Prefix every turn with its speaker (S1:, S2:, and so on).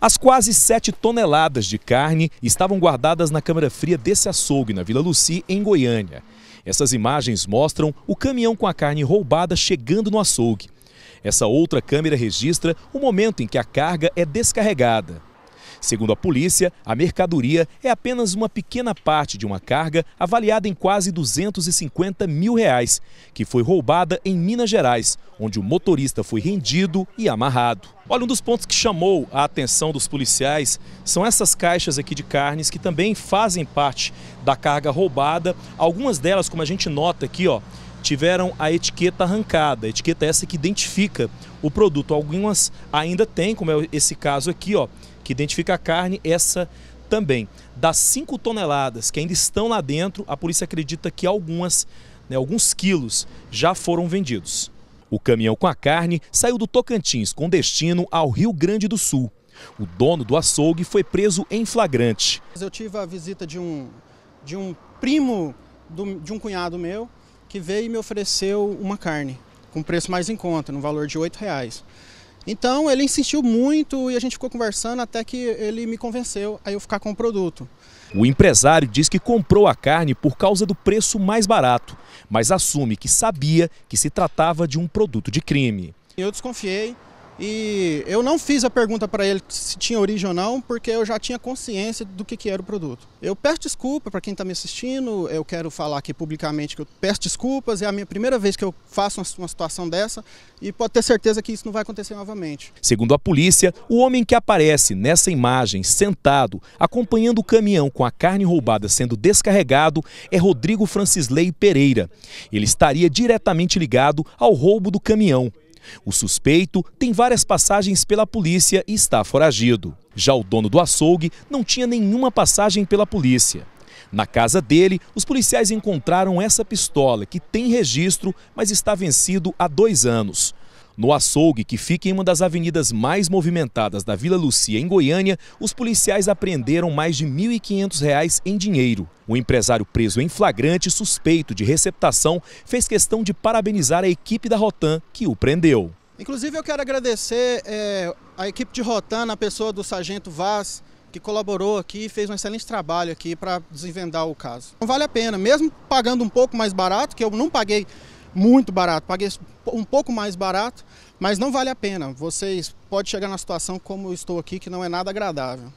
S1: As quase 7 toneladas de carne estavam guardadas na câmara fria desse açougue na Vila Luci, em Goiânia. Essas imagens mostram o caminhão com a carne roubada chegando no açougue. Essa outra câmera registra o momento em que a carga é descarregada. Segundo a polícia, a mercadoria é apenas uma pequena parte de uma carga avaliada em quase 250 mil reais, que foi roubada em Minas Gerais, onde o motorista foi rendido e amarrado. Olha, um dos pontos que chamou a atenção dos policiais são essas caixas aqui de carnes que também fazem parte da carga roubada. Algumas delas, como a gente nota aqui, ó, tiveram a etiqueta arrancada, a etiqueta é essa que identifica o produto. Algumas ainda têm, como é esse caso aqui, ó, que identifica a carne, essa também. Das 5 toneladas que ainda estão lá dentro, a polícia acredita que algumas, né, alguns quilos já foram vendidos. O caminhão com a carne saiu do Tocantins com destino ao Rio Grande do Sul. O dono do açougue foi preso em flagrante.
S2: Eu tive a visita de um, de um primo do, de um cunhado meu que veio e me ofereceu uma carne com preço mais em conta, no valor de R$ reais. Então ele insistiu muito e a gente ficou conversando até que ele me convenceu a eu ficar com o produto.
S1: O empresário diz que comprou a carne por causa do preço mais barato, mas assume que sabia que se tratava de um produto de crime.
S2: Eu desconfiei, e eu não fiz a pergunta para ele se tinha origem ou não, porque eu já tinha consciência do que, que era o produto. Eu peço desculpa para quem está me assistindo, eu quero falar aqui publicamente que eu peço desculpas, é a minha primeira vez que eu faço uma situação dessa e pode ter certeza que isso não vai acontecer novamente.
S1: Segundo a polícia, o homem que aparece nessa imagem, sentado, acompanhando o caminhão com a carne roubada sendo descarregado, é Rodrigo Francisley Pereira. Ele estaria diretamente ligado ao roubo do caminhão. O suspeito tem várias passagens pela polícia e está foragido. Já o dono do açougue não tinha nenhuma passagem pela polícia. Na casa dele, os policiais encontraram essa pistola que tem registro, mas está vencido há dois anos. No açougue, que fica em uma das avenidas mais movimentadas da Vila Lucia, em Goiânia, os policiais apreenderam mais de R$ 1.500 em dinheiro. O empresário preso em flagrante suspeito de receptação fez questão de parabenizar a equipe da Rotan que o prendeu.
S2: Inclusive eu quero agradecer é, a equipe de Rotan, na pessoa do Sargento Vaz, que colaborou aqui e fez um excelente trabalho aqui para desvendar o caso. Não vale a pena, mesmo pagando um pouco mais barato, que eu não paguei muito barato. Paguei um pouco mais barato, mas não vale a pena. Vocês podem chegar na situação como eu estou aqui, que não é nada agradável.